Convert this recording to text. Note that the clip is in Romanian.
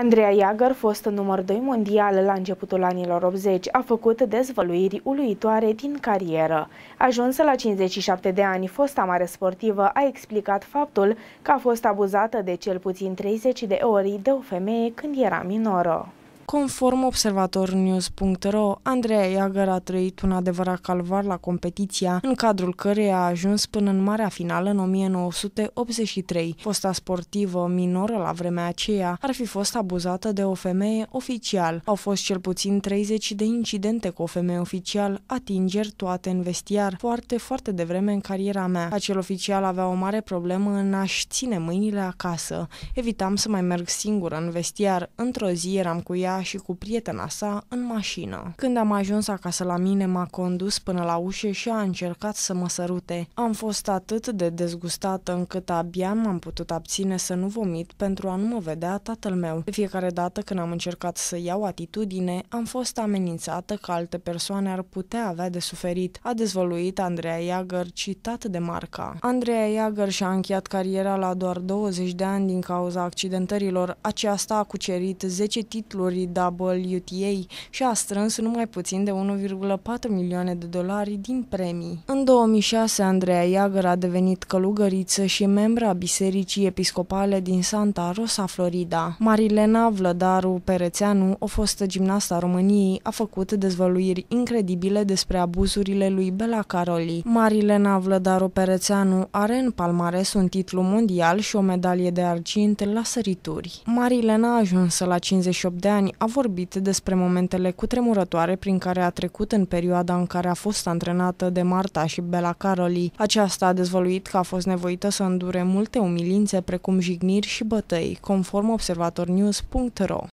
Andreea Iagăr, fostă număr 2 mondial la începutul anilor 80, a făcut dezvăluiri uluitoare din carieră. Ajunsă la 57 de ani, fosta mare sportivă a explicat faptul că a fost abuzată de cel puțin 30 de ori de o femeie când era minoră. Conform observatornews.ro, Andreea Iagăr a trăit un adevărat calvar la competiția, în cadrul căreia a ajuns până în marea finală în 1983. Fosta sportivă minoră la vremea aceea ar fi fost abuzată de o femeie oficial. Au fost cel puțin 30 de incidente cu o femeie oficial, atingeri toate în vestiar, foarte, foarte devreme în cariera mea. Acel oficial avea o mare problemă în a-și ține mâinile acasă. Evitam să mai merg singură în vestiar. Într-o zi eram cu ea ea și cu prietena sa în mașină. Când am ajuns acasă la mine, m-a condus până la ușă și a încercat să mă sărute. Am fost atât de dezgustată încât abia m-am putut abține să nu vomit pentru a nu mă vedea tatăl meu. De fiecare dată când am încercat să iau atitudine, am fost amenințată că alte persoane ar putea avea de suferit, a dezvăluit Andreea Iagăr, citat de marca. Andreea Iagăr și-a încheiat cariera la doar 20 de ani din cauza accidentărilor. Aceasta a cucerit 10 titluri WTA și a strâns numai puțin de 1,4 milioane de dolari din premii. În 2006, Andreea Iagăr a devenit călugăriță și membra Bisericii Episcopale din Santa Rosa, Florida. Marilena Vlădaru Perețeanu, o fostă gimnasta României, a făcut dezvăluiri incredibile despre abuzurile lui Bela Caroli. Marilena Vlădaru Perețeanu are în palmares un titlu mondial și o medalie de argint la sărituri. Marilena, ajunsă la 58 de ani, a vorbit despre momentele cutremurătoare prin care a trecut în perioada în care a fost antrenată de Marta și Bella Caroli. Aceasta a dezvăluit că a fost nevoită să îndure multe umilințe precum jigniri și bătăi, conform observatornews.ro.